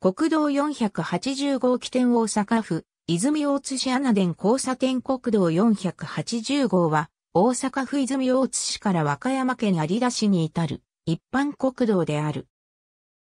国道480号起点大阪府、泉大津市穴田交差点国道480号は、大阪府泉大津市から和歌山県有田市に至る一般国道である。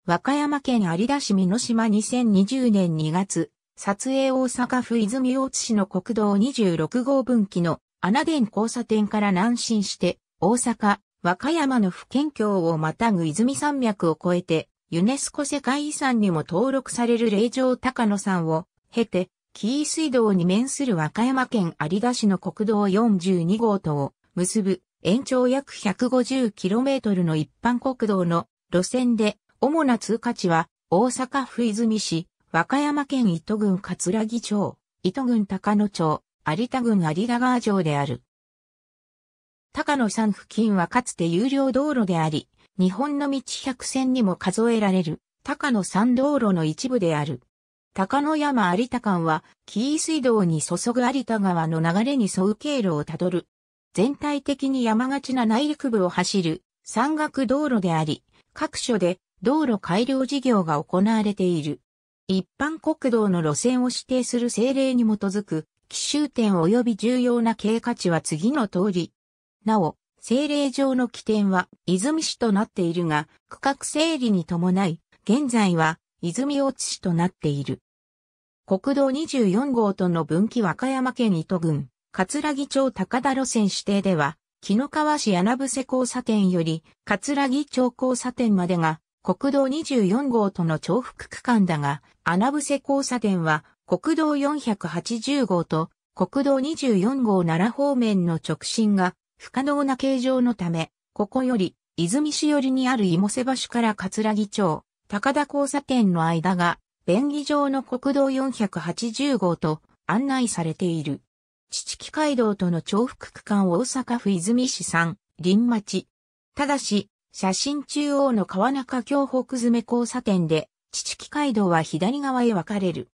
和歌山県有田市美濃島2020年2月、撮影大阪府泉大津市の国道26号分岐の穴田交差点から南進して、大阪、和歌山の府県境をまたぐ泉山脈を越えて、ユネスコ世界遺産にも登録される霊場高野山を経て、紀伊水道に面する和歌山県有田市の国道42号とを結ぶ延長約 150km の一般国道の路線で主な通過地は大阪府泉市、和歌山県糸郡葛城町、糸郡高野町、有田郡有田川城である。高野山付近はかつて有料道路であり、日本の道百選にも数えられる、高野山道路の一部である。高野山有田間は、紀伊水道に注ぐ有田川の流れに沿う経路をたどる。全体的に山がちな内陸部を走る山岳道路であり、各所で道路改良事業が行われている。一般国道の路線を指定する政令に基づく、奇襲点及び重要な経過値は次の通り。なお、政令上の起点は泉市となっているが、区画整理に伴い、現在は泉大津市となっている。国道24号との分岐和歌山県糸郡、葛城町高田路線指定では、木の川市柳伏交差点より、葛城町交差点までが、国道24号との重複区間だが、穴伏交差点は、国道480号と、国道24号奈良方面の直進が不可能な形状のため、ここより、泉市寄りにある芋瀬橋から桂木町、高田交差点の間が、便宜上の国道480号と案内されている。父木街道との重複区間大阪府泉市産、林町。ただし、写真中央の川中京北詰交差点で、父木街道は左側へ分かれる。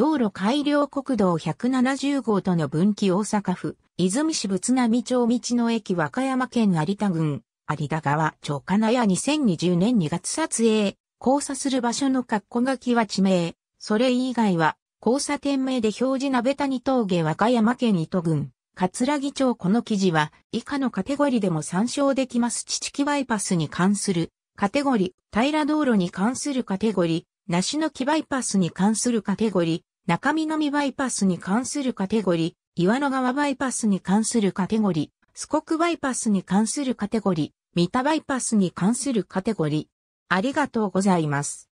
道路改良国道170号との分岐大阪府、泉市仏並町道の駅和歌山県有田郡、有田川町金谷2020年2月撮影、交差する場所の括弧書きは地名、それ以外は、交差点名で表示鍋谷峠和歌山県糸郡、葛城町この記事は、以下のカテゴリでも参照できます。知識バイパスに関する、カテゴリ、平道路に関するカテゴリ、梨の木バイパスに関するカテゴリ、中身のみバイパスに関するカテゴリー、岩の川バイパスに関するカテゴリー、コクバイパスに関するカテゴリー、三田バイパスに関するカテゴリー。ありがとうございます。